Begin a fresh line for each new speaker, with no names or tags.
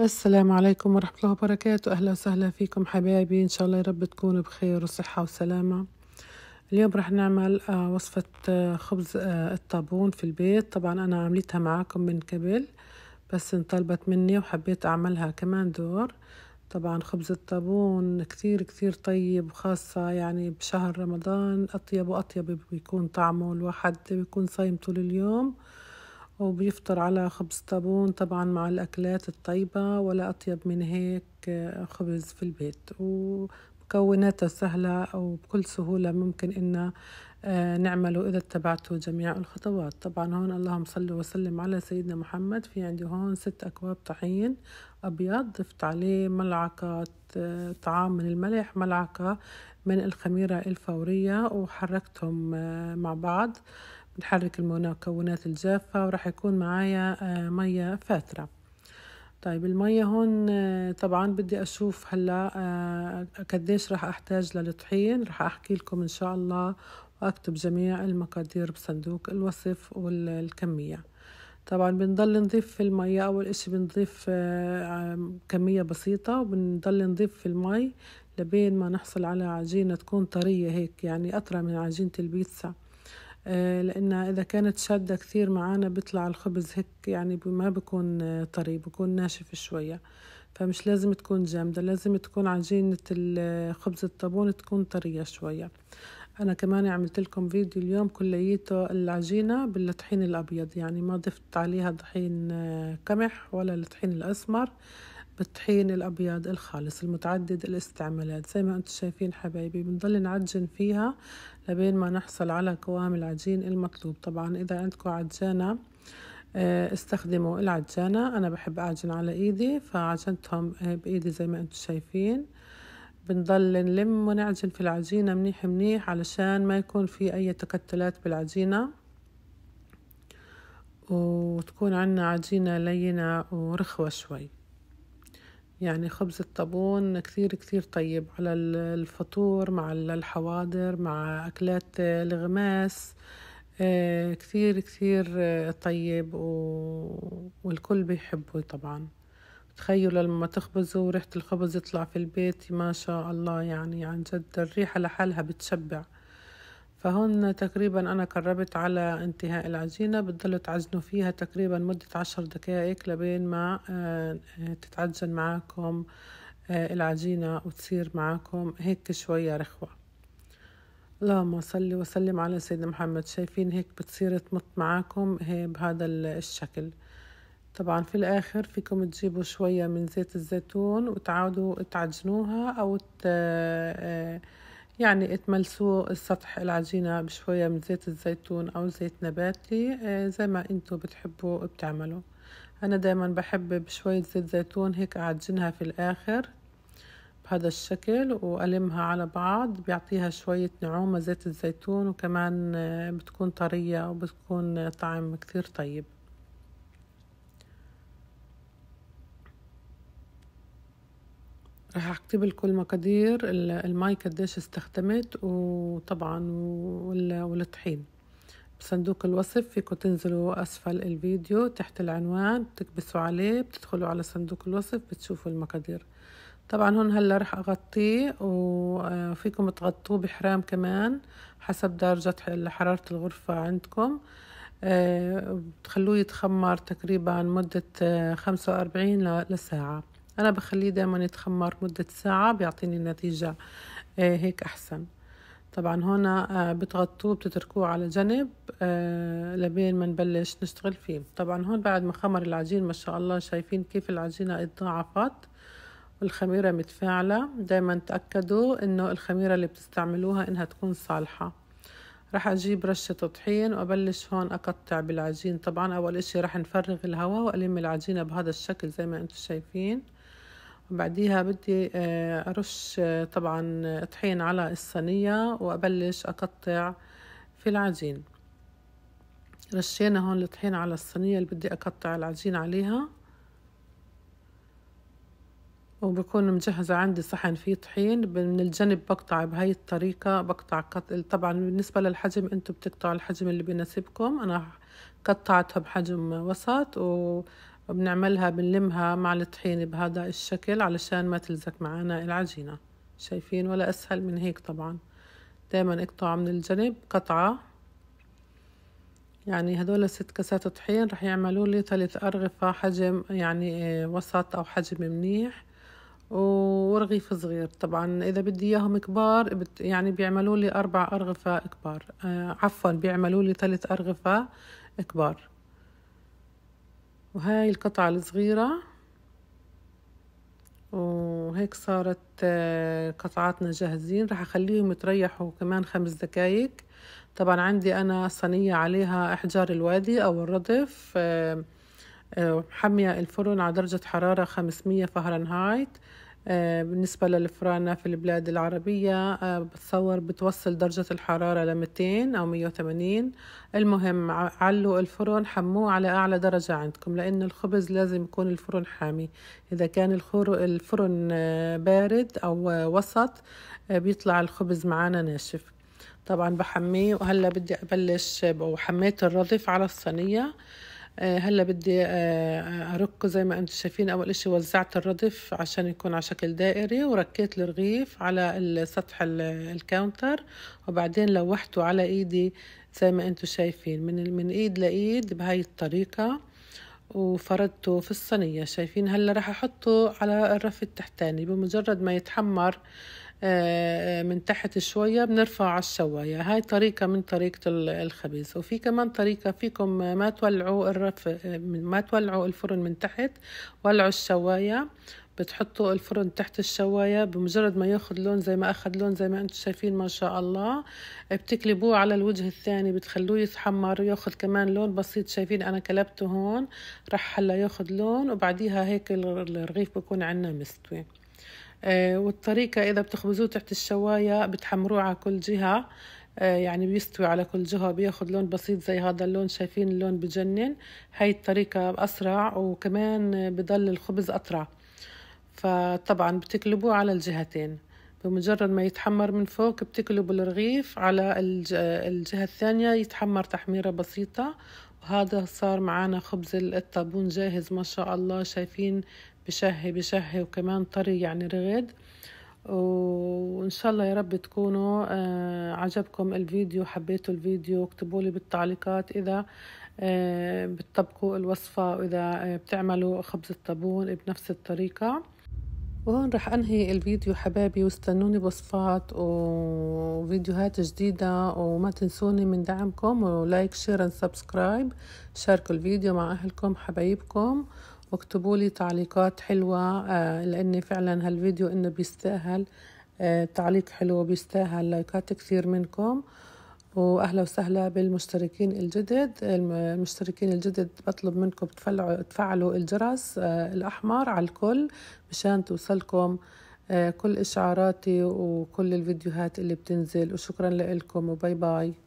السلام عليكم ورحمة الله وبركاته أهلا وسهلا فيكم حبايبي إن شاء الله يارب رب تكونوا بخير وصحة وسلامة اليوم رح نعمل آه، وصفة آه، خبز آه، الطابون في البيت طبعا أنا عملتها معاكم من قبل بس انطلبت مني وحبيت أعملها كمان دور طبعا خبز الطابون كتير كتير طيب وخاصة يعني بشهر رمضان أطيب وأطيب بيكون طعمه الواحد بيكون صايم طول اليوم وبيفطر على خبز طابون طبعا مع الأكلات الطيبة ولا أطيب من هيك آه، خبز في البيت ومكوناته سهلة وبكل سهولة ممكن إن آه، نعمله إذا اتبعتوا جميع الخطوات طبعا هون اللهم صل وسلم على سيدنا محمد في عندي هون ست أكواب طحين أبيض ضفت عليه ملعقة آه، طعام من الملح ملعقة من الخميرة الفورية وحركتهم مع بعض نحرك المكونات الجافة وراح يكون معايا آه، مية فاترة طيب المية هون آه، طبعا بدي أشوف هلا آه، قديش راح أحتاج للطحين راح أحكي لكم إن شاء الله وأكتب جميع المقادير بصندوق الوصف والكمية طبعا بنضل نضيف في المية أول إشي بنضيف كمية بسيطة وبنضل نضيف في المي لبين ما نحصل على عجينة تكون طرية هيك يعني أطرى من عجينة البيتزا آه، لأنها إذا كانت شادة كثير معانا بيطلع الخبز هيك يعني ما بكون آه، طري بكون ناشف شوية فمش لازم تكون جامدة لازم تكون عجينة الخبز آه، الطابون تكون طرية شوية أنا كمان عملت لكم فيديو اليوم كليته العجينة بالطحين الأبيض يعني ما ضفت عليها طحين قمح ولا الطحين الأسمر بالطحين الأبيض الخالص المتعدد الاستعمالات زي ما انتم شايفين حبايبي بنضل نعجن فيها لبين ما نحصل على قوام العجين المطلوب طبعا إذا عندكم عجانة آه، استخدموا العجانة أنا بحب أعجن على إيدي فعجنتهم آه، بإيدي زي ما انتم شايفين بنضل نلم ونعجن في العجينة منيح منيح علشان ما يكون في أي تكتلات بالعجينة وتكون عنا عجينة لينة ورخوة شوي يعني خبز الطابون كثير كثير طيب على الفطور مع الحواضر مع أكلات الغماس آه، كثير كثير آه، طيب و... والكل بيحبه طبعا تخيلوا لما تخبزوا وريحة الخبز يطلع في البيت ما شاء الله يعني عن جد الريحة لحالها بتشبع فهون تقريبا أنا قربت على انتهاء العجينة بتضلوا تعجنوا فيها تقريبا مدة عشر دقائق لبين ما آه، تتعجن معاكم آه، العجينة وتصير معاكم هيك شوية رخوة اللهم صل وسلم على سيدنا محمد شايفين هيك بتصير تمط معاكم بهذا الشكل طبعا في الآخر فيكم تجيبوا شوية من زيت الزيتون وتعودوا تعجنوها أو ت... آه، يعني اتملسوا السطح العجينة بشوية من زيت الزيتون أو زيت نباتي آه، زي ما انتوا بتحبوا بتعملوا أنا دايما بحب بشوية زيت زيتون هيك أعجنها في الآخر بهذا الشكل وألمها على بعض بيعطيها شوية نعومة زيت الزيتون وكمان آه، بتكون طرية وبتكون طعم كتير طيب راح اكتب لكم المقادير المي قديش استخدمت وطبعا والطحين بصندوق الوصف فيكم تنزلوا أسفل الفيديو تحت العنوان بتكبسوا عليه بتدخلوا على صندوق الوصف بتشوفوا المقادير طبعا هون هلا رح أغطيه وفيكم تغطوه بحرام كمان حسب درجة حرارة الغرفة عندكم آه، بتخلوه يتخمر تقريبا مدة آه، خمسة وأربعين لساعة أنا بخليه دايما يتخمر مدة ساعة بيعطيني نتيجة آه، هيك أحسن طبعا هنا آه، بتغطوه بتتركوه على جنب آه، لبين ما نبلش نشتغل فيه طبعا هون بعد ما خمر العجين ما شاء الله شايفين كيف العجينة اتضاعفت والخميرة متفاعلة دايما تأكدوا انه الخميرة اللي بتستعملوها انها تكون صالحة رح أجيب رشة طحين وأبلش هون أقطع بالعجين طبعا أول إشي رح نفرغ الهواء وألم العجينة بهذا الشكل زي ما أنتم شايفين وبعديها بدي آه، أرش آه، طبعا آه، طحين على الصينية وأبلش أقطع في العجين رشينا هون الطحين على الصينية اللي بدي أقطع العجين عليها وبكون مجهزة عندي صحن فيه طحين من الجنب بقطع بهاي الطريقة بقطع قط... طبعا بالنسبة للحجم انتو بتقطعوا الحجم اللي بيناسبكم انا قطعتها بحجم وسط وبنعملها بنلمها مع الطحين بهذا الشكل علشان ما تلزق معنا العجينة شايفين ولا اسهل من هيك طبعا دايما اقطعوا من الجنب قطعة يعني هدول ست كاسات طحين رح يعملوا لي ثلاث أرغفة حجم يعني آه، وسط أو حجم منيح ورغيف صغير طبعا اذا بدي اياهم كبار يعني بيعملوا لي اربع ارغفه كبار آه عفوا بيعملوا لي ثلاث ارغفه كبار وهاي القطعه الصغيره وهيك صارت آه، قطعاتنا جاهزين راح اخليهم يتريحوا كمان خمس دقايق طبعا عندي انا صينيه عليها احجار الوادي او الردف آه، آه، محميه الفرن على درجه حراره 500 فهرنهايت آه، بالنسبة للفرانة في البلاد العربية آه، بتصور بتوصل درجة الحرارة ل 200 أو 180 المهم علوا الفرن حموه على أعلى درجة عندكم لأن الخبز لازم يكون الفرن حامي إذا كان الفرن آه، بارد أو وسط بيطلع الخبز معانا ناشف طبعا بحميه وهلا بدي أبلش وحميت الرضيف على الصينية آه، هلا بدي آه، آه، ارك زي ما انتم شايفين اول اشي وزعت الردف عشان يكون على شكل دائري وركيت الرغيف على سطح الكاونتر وبعدين لوحته على ايدي زي ما انتم شايفين من من ايد لايد بهاي الطريقه وفردته في الصينيه شايفين هلا راح احطه على الرف التحتاني بمجرد ما يتحمر آه، من تحت شوية بنرفع على الشواية هاي طريقة من طريقة الخبز وفي كمان طريقة فيكم آه، ما تولعوا الرف آه، ما تولعوا الفرن من تحت ولعوا الشواية بتحطوا الفرن تحت الشواية بمجرد ما ياخد لون زي ما أخد لون زي ما أنتم شايفين ما شاء الله بتقلبوه على الوجه الثاني بتخلوه يتحمر وياخد كمان لون بسيط شايفين أنا كلبته هون رح هلا ياخد لون وبعديها هيك الرغيف بكون عنا مستوي آه، والطريقة إذا بتخبزوه تحت الشواية بتحمروه على كل جهة آه، يعني بيستوي على كل جهة بياخد لون بسيط زي هذا اللون شايفين اللون بجنن هاي الطريقة أسرع وكمان بضل الخبز أطرع فطبعا بتقلبوه على الجهتين بمجرد ما يتحمر من فوق بتقلبوا الرغيف على الجهة الثانية يتحمر تحميرة بسيطة وهذا صار معنا خبز الطابون جاهز ما شاء الله شايفين بشهي بشهي وكمان طري يعني رغد وإن شاء الله يا رب تكونوا آه، عجبكم الفيديو حبيتوا الفيديو اكتبوا لي بالتعليقات إذا آه، بتطبقوا الوصفة وإذا آه، بتعملوا خبز الطابون بنفس الطريقة وهون رح أنهي الفيديو حبايبي واستنوني بوصفات وفيديوهات جديدة وما تنسوني من دعمكم ولايك شير سبسكرايب شاركوا الفيديو مع أهلكم حبايبكم واكتبوا لي تعليقات حلوة آه، لأن فعلا هالفيديو إنه بيستاهل آه، تعليق حلو بيستاهل لايكات كثير منكم واهلا وسهلا بالمشتركين الجدد المشتركين الجدد بطلب منكم تفعلوا تفعلوا الجرس آه، الاحمر على الكل مشان توصلكم كل اشعاراتي وكل الفيديوهات اللي بتنزل وشكرا لكم وباي باي